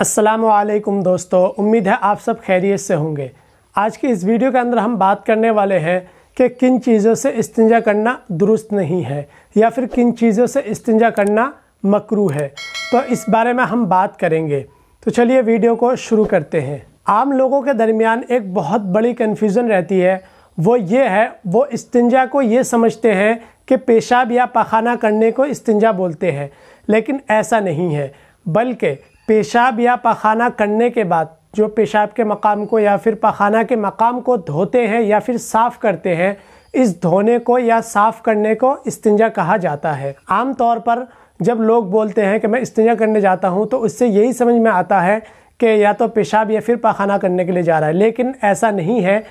असलकम दोस्तों उम्मीद है आप सब खैरियत से होंगे आज की इस वीडियो के अंदर हम बात करने वाले हैं कि किन चीज़ों से इस्तंजा करना दुरुस्त नहीं है या फिर किन चीज़ों से इस्तंजा करना मकरू है तो इस बारे में हम बात करेंगे तो चलिए वीडियो को शुरू करते हैं आम लोगों के दरमियान एक बहुत बड़ी कन्फ्यूज़न रहती है वो ये है वो इस्तंजा को ये समझते हैं कि पेशाब या पखाना करने को इस्तंजा बोलते हैं लेकिन ऐसा नहीं है बल्कि पेशाब या पखाना करने के बाद जो पेशाब के मकाम को या फिर पखाना के मकाम को धोते हैं या फिर साफ़ करते हैं इस धोने को या साफ़ करने को इस्तिंजा कहा जाता है आम तौर पर जब लोग बोलते हैं कि मैं इस्तिंजा करने जाता हूँ तो उससे यही समझ में आता है कि या तो पेशाब या फिर पखाना करने के लिए जा रहा है लेकिन ऐसा नहीं है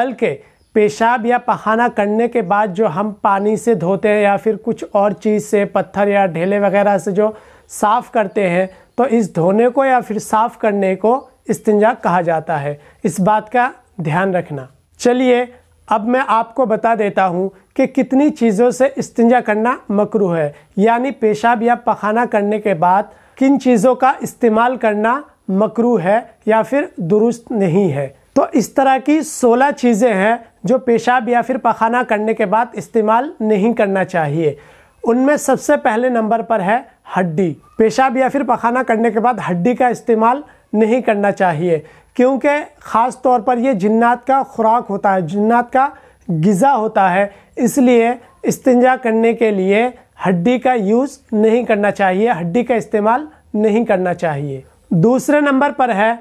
बल्कि पेशाब या पखाना करने के बाद जो हम पानी से धोते हैं या फिर कुछ और चीज़ से पत्थर या ढेले वगैरह से जो साफ़ करते हैं तो इस धोने को या फिर साफ़ करने को इस्तंजा कहा जाता है इस बात का ध्यान रखना चलिए अब मैं आपको बता देता हूँ कि कितनी चीज़ों से इस्तंजा करना मकरू है यानी पेशाब या पखाना करने के बाद किन चीज़ों का इस्तेमाल करना मकरू है या फिर दुरुस्त नहीं है तो इस तरह की 16 चीज़ें हैं जो पेशाब या फिर पखाना करने के बाद इस्तेमाल नहीं करना चाहिए उनमें सबसे पहले नंबर पर है हड्डी पेशाब या फिर पखाना करने के बाद हड्डी का इस्तेमाल नहीं करना चाहिए क्योंकि ख़ास तौर पर यह जिन्नात का खुराक होता है जिन्नात का गज़ा होता है इसलिए इस्तंजा करने के लिए हड्डी का यूज़ नहीं करना चाहिए हड्डी का इस्तेमाल नहीं करना चाहिए दूसरे नंबर पर है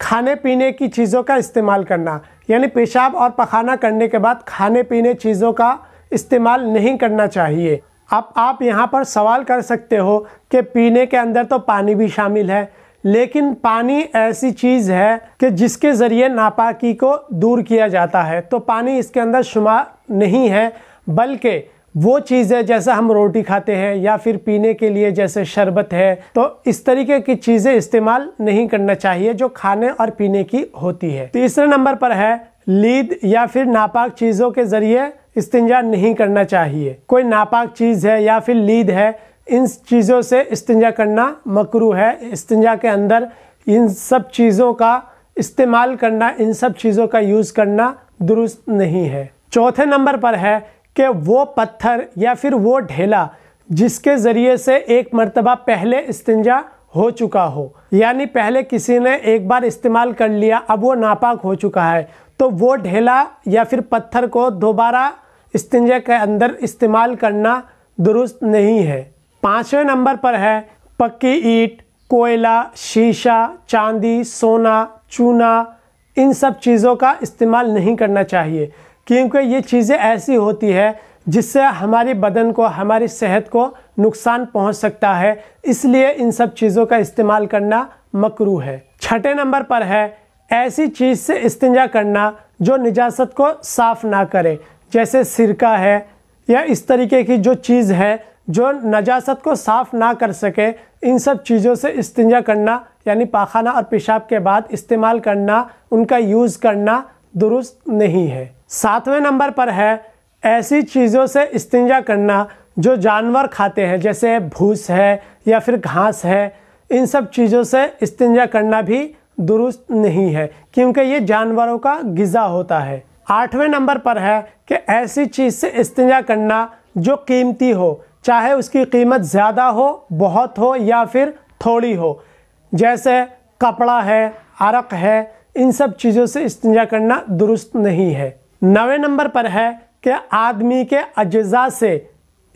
खाने पीने की चीज़ों का इस्तेमाल करना यानी पेशाब और पखाना करने के बाद खाने पीने चीज़ों का इस्तेमाल नहीं करना चाहिए अब आप यहाँ पर सवाल कर सकते हो कि पीने के अंदर तो पानी भी शामिल है लेकिन पानी ऐसी चीज़ है कि जिसके ज़रिए नापाकी को दूर किया जाता है तो पानी इसके अंदर शुमार नहीं है बल्कि वो चीज़ें जैसा हम रोटी खाते हैं या फिर पीने के लिए जैसे शरबत है तो इस तरीके की चीज़ें इस्तेमाल नहीं करना चाहिए जो खाने और पीने की होती है तीसरे नंबर पर है लीद या फिर नापाक चीज़ों के ज़रिए इस्तिंजा नहीं करना चाहिए कोई नापाक चीज़ है या फिर लीद है इन चीज़ों से इस्तिंजा करना मकरू है इस्तिंजा के अंदर इन सब चीज़ों का इस्तेमाल करना इन सब चीज़ों का यूज़ करना दुरुस्त नहीं है चौथे नंबर पर है कि वो पत्थर या फिर वो ढेला जिसके ज़रिए से एक मरतबा पहले इस्तिंजा हो चुका हो यानी पहले किसी ने एक बार इस्तेमाल कर लिया अब वो नापाक हो चुका है तो वो ढेला या फिर पत्थर को दोबारा इस्तिंजा के अंदर इस्तेमाल करना दुरुस्त नहीं है पाँचवें नंबर पर है पक्की ईट कोयला शीशा चांदी सोना चूना इन सब चीज़ों का इस्तेमाल नहीं करना चाहिए क्योंकि ये चीज़ें ऐसी होती है जिससे हमारे बदन को हमारी सेहत को नुकसान पहुंच सकता है इसलिए इन सब चीज़ों का इस्तेमाल करना मकरू है छठे नंबर पर है ऐसी चीज़ से इस्तेंजा करना जो निजात को साफ़ ना करे जैसे सिरका है या इस तरीके की जो चीज़ है जो नजासत को साफ़ ना कर सके इन सब चीज़ों से इस्तिंजा करना यानी पाखाना और पेशाब के बाद इस्तेमाल करना उनका यूज़ करना दुरुस्त नहीं है सातवें नंबर पर है ऐसी चीज़ों से इस्तिंजा करना जो जानवर खाते हैं जैसे भूस है या फिर घास है इन सब चीज़ों से इस्तिंजा करना भी दुरुस्त नहीं है क्योंकि ये जानवरों का गज़ा होता है आठवें नंबर पर है कि ऐसी चीज़ से इस्तेजा करना जो कीमती हो चाहे उसकी कीमत ज़्यादा हो बहुत हो या फिर थोड़ी हो जैसे कपड़ा है अरक है इन सब चीज़ों से इस्तेजा करना दुरुस्त नहीं है नवे नंबर पर है कि आदमी के अज्जा से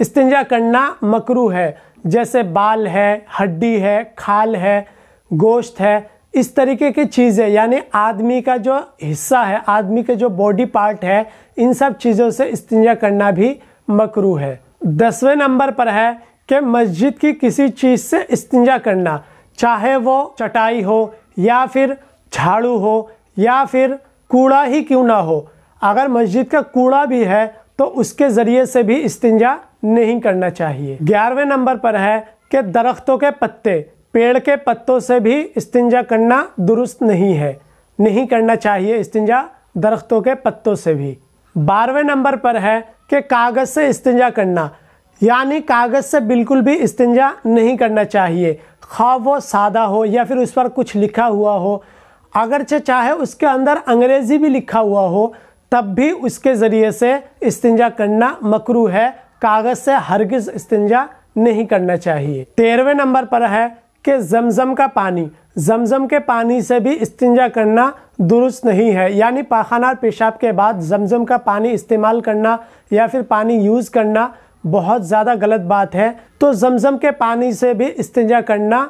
इस्तेजा करना मकरू है जैसे बाल है हड्डी है खाल है गोश्त है इस तरीके की चीज़ें यानी आदमी का जो हिस्सा है आदमी के जो बॉडी पार्ट है इन सब चीज़ों से इस्तिंजा करना भी मकरू है दसवें नंबर पर है कि मस्जिद की किसी चीज़ से इस्तिंजा करना चाहे वो चटाई हो या फिर झाड़ू हो या फिर कूड़ा ही क्यों ना हो अगर मस्जिद का कूड़ा भी है तो उसके ज़रिए से भी इस्तिंजा नहीं करना चाहिए ग्यारहवें नंबर पर है कि दरख्तों के पत्ते पेड़ के पत्तों से भी इस्तिंजा करना दुरुस्त नहीं है नहीं करना चाहिए इस्तिंजा दरख्तों के पत्तों से भी बारहवें नंबर पर है कि कागज़ से इस्तिंजा करना यानी कागज़ से बिल्कुल भी इस्तिंजा नहीं करना चाहिए खा वो सादा हो या फिर उस पर कुछ लिखा हुआ हो अगरचे चाहे उसके अंदर अंग्रेज़ी भी लिखा हुआ हो तब भी उसके ज़रिए से इस्तिंजा करना मकरू है कागज़ से हरगिज़ इस्तिंजा नहीं करना चाहिए तेरहवें नंबर पर है कि जमजम का पानी जमजम के पानी से भी इस्तिंजा करना दुरुस्त नहीं है यानी पाखाना और पेशाब के बाद जमजम का पानी इस्तेमाल करना या फिर पानी यूज़ करना बहुत ज़्यादा गलत बात है तो जमजम के पानी से भी इस्तिंजा करना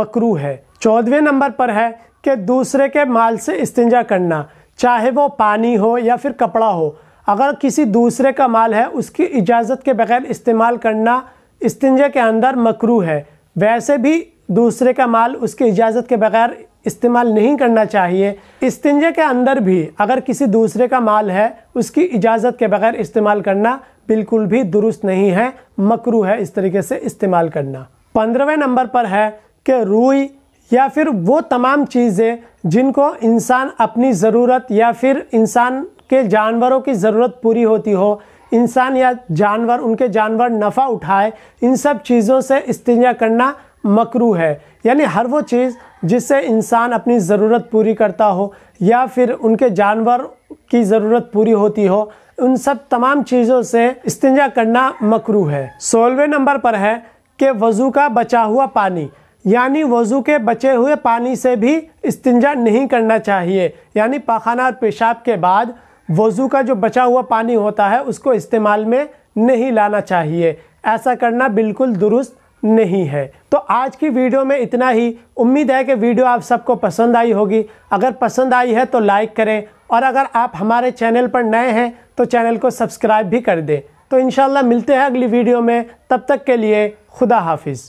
मकरू है चौदहवें नंबर पर है कि दूसरे के माल से इस्तिंजा करना चाहे वो पानी हो या फिर कपड़ा हो अगर किसी दूसरे का माल है उसकी इजाज़त के बगैर इस्तेमाल करना इस्तिंजा के अंदर मकरू है वैसे भी दूसरे का माल उसकी इजाज़त के बगैर इस्तेमाल नहीं करना चाहिए इस्तिंजे के अंदर भी अगर किसी दूसरे का माल है उसकी इजाज़त के बगैर इस्तेमाल करना बिल्कुल भी दुरुस्त नहीं है मकरू है इस तरीके से इस्तेमाल करना पंद्रहवें नंबर पर है कि रुई या फिर वो तमाम चीज़ें जिनको इंसान अपनी ज़रूरत या फिर इंसान के जानवरों की ज़रूरत पूरी होती हो इंसान या जानवर उनके जानवर नफ़ा उठाए इन सब चीज़ों से इस्तिंजा करना मकरू है यानी हर वो चीज़ जिससे इंसान अपनी ज़रूरत पूरी करता हो या फिर उनके जानवर की ज़रूरत पूरी होती हो उन सब तमाम चीज़ों से इस्तंजा करना मकरू है सोलवे नंबर पर है कि वज़ू का बचा हुआ पानी यानी वज़ू के बचे हुए पानी से भी इस्तंजा नहीं करना चाहिए यानी पाखाना और पेशाब के बाद वज़ू का जो बचा हुआ पानी होता है उसको इस्तेमाल में नहीं लाना चाहिए ऐसा करना बिल्कुल दुरुस्त नहीं है तो आज की वीडियो में इतना ही उम्मीद है कि वीडियो आप सबको पसंद आई होगी अगर पसंद आई है तो लाइक करें और अगर आप हमारे चैनल पर नए हैं तो चैनल को सब्सक्राइब भी कर दें तो इन मिलते हैं अगली वीडियो में तब तक के लिए खुदा हाफिज़